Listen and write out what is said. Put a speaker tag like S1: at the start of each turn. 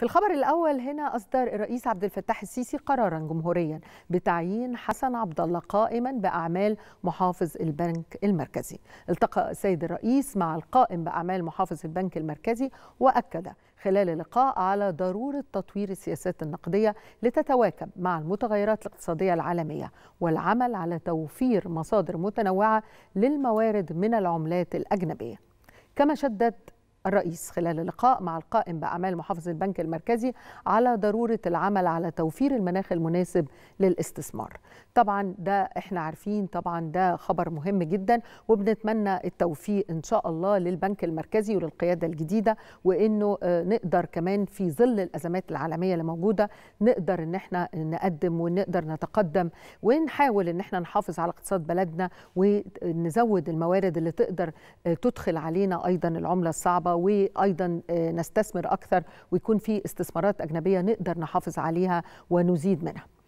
S1: في الخبر الأول هنا أصدر الرئيس عبد الفتاح السيسي قرارا جمهوريا بتعيين حسن عبد الله قائما بأعمال محافظ البنك المركزي. التقى السيد الرئيس مع القائم بأعمال محافظ البنك المركزي وأكد خلال اللقاء على ضرورة تطوير السياسات النقدية لتتواكب مع المتغيرات الاقتصادية العالمية والعمل على توفير مصادر متنوعة للموارد من العملات الأجنبية. كما شدد الرئيس خلال اللقاء مع القائم بأعمال محافظ البنك المركزي على ضرورة العمل على توفير المناخ المناسب للاستثمار طبعا ده احنا عارفين طبعا ده خبر مهم جدا وبنتمنى التوفيق إن شاء الله للبنك المركزي وللقيادة الجديدة وإنه آه، نقدر كمان في ظل الأزمات العالمية اللي موجودة نقدر إن احنا نقدم ونقدر نتقدم ونحاول إن احنا نحافظ على اقتصاد بلدنا ونزود الموارد اللي تقدر آه، تدخل علينا أيضا العملة الصعبة وايضا آه، نستثمر اكثر ويكون في استثمارات اجنبيه نقدر نحافظ عليها ونزيد منها